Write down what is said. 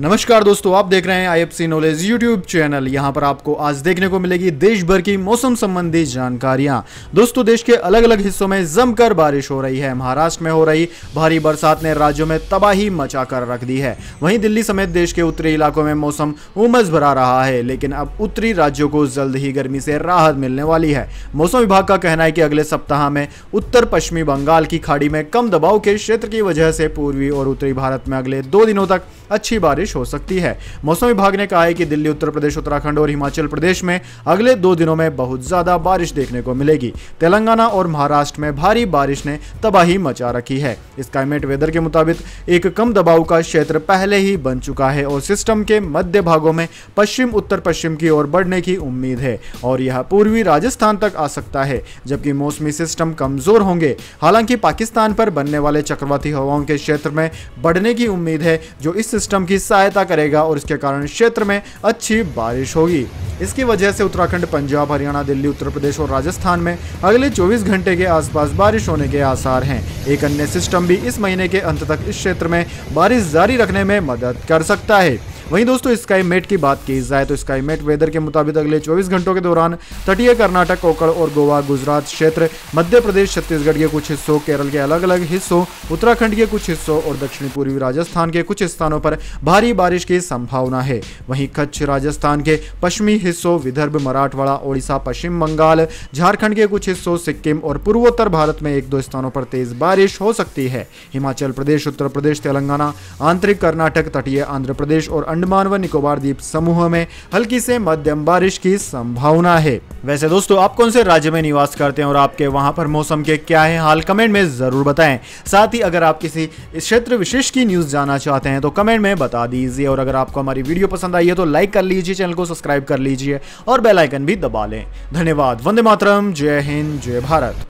नमस्कार दोस्तों आप देख रहे हैं आईएफसी नॉलेज यूट्यूब चैनल यहां पर आपको आज देखने को मिलेगी देश भर की मौसम संबंधी जानकारियां दोस्तों देश के अलग अलग हिस्सों में जमकर बारिश हो रही है महाराष्ट्र में हो रही भारी बरसात ने राज्यों में तबाही मचा कर रख दी है वहीं दिल्ली समेत देश के उत्तरी इलाकों में मौसम उमस भरा रहा है लेकिन अब उत्तरी राज्यों को जल्द ही गर्मी से राहत मिलने वाली है मौसम विभाग का कहना है कि अगले सप्ताह में उत्तर पश्चिमी बंगाल की खाड़ी में कम दबाव के क्षेत्र की वजह से पूर्वी और उत्तरी भारत में अगले दो दिनों तक अच्छी बारिश बारिश हो सकती है मौसम विभाग ने कहा है कि दिल्ली उत्तर प्रदेश उत्तराखंड और हिमाचल प्रदेश में अगले दो दिनों में बहुत ज्यादा बारिश देखने को मिलेगी तेलंगाना और महाराष्ट्र में भारी बारिश ने तबाही मचा रखी है इस क्लाइमेट वेदर के मुताबिक एक कम दबाव का क्षेत्र पहले ही बन चुका है और सिस्टम के मध्य भागों में पश्चिम उत्तर पश्चिम की ओर बढ़ने की उम्मीद है और यह पूर्वी राजस्थान तक आ सकता है जबकि मौसमी सिस्टम कमजोर होंगे हालांकि पाकिस्तान पर बनने वाले चक्रवाती हवाओं के क्षेत्र में बढ़ने की उम्मीद है जो इस सिस्टम की सहायता करेगा और इसके कारण क्षेत्र में अच्छी बारिश होगी इसकी वजह से उत्तराखंड पंजाब हरियाणा दिल्ली उत्तर प्रदेश और राजस्थान में अगले 24 घंटे के आसपास बारिश होने के आसार हैं एक अन्य सिस्टम भी इस महीने के अंत तक इस क्षेत्र में बारिश जारी रखने में मदद कर सकता है वहीं दोस्तों स्काई मेट की बात की जाए तो स्काई मेट वेदर के मुताबिक अगले चौबीस घंटों के दौरान तटीय कर्नाटक कोकड़ और गोवा गुजरात क्षेत्र मध्य प्रदेश छत्तीसगढ़ के कुछ हिस्सों केरल के अलग अलग हिस्सों उत्तराखंड के कुछ हिस्सों और दक्षिणी पूर्वी राजस्थान के कुछ स्थानों पर भारी बारिश की संभावना है वहीं कच्छ राजस्थान के पश्चिमी हिस्सों विदर्भ मराठवाड़ा ओडिशा पश्चिम बंगाल झारखंड के कुछ हिस्सों सिक्किम और पूर्वोत्तर भारत में एक दो स्थानों पर तेज बारिश हो सकती है हिमाचल प्रदेश उत्तर प्रदेश तेलंगाना आंतरिक कर्नाटक तटीय आंध्र प्रदेश और अंडमान व निकोबार द्वीप समूह में हल्की से मध्यम बारिश की संभावना है वैसे दोस्तों आप कौन से राज्य में निवास करते हैं और आपके वहां पर मौसम के क्या है हाल कमेंट में जरूर बताएं साथ ही अगर आप किसी क्षेत्र विशेष की न्यूज जानना चाहते हैं तो कमेंट में बता दीजिए और अगर आपको हमारी वीडियो पसंद आई है तो लाइक कर लीजिए चैनल को सब्सक्राइब कर लीजिए और बेलाइकन भी दबा लें धन्यवाद वंदे मातरम जय हिंद जय भारत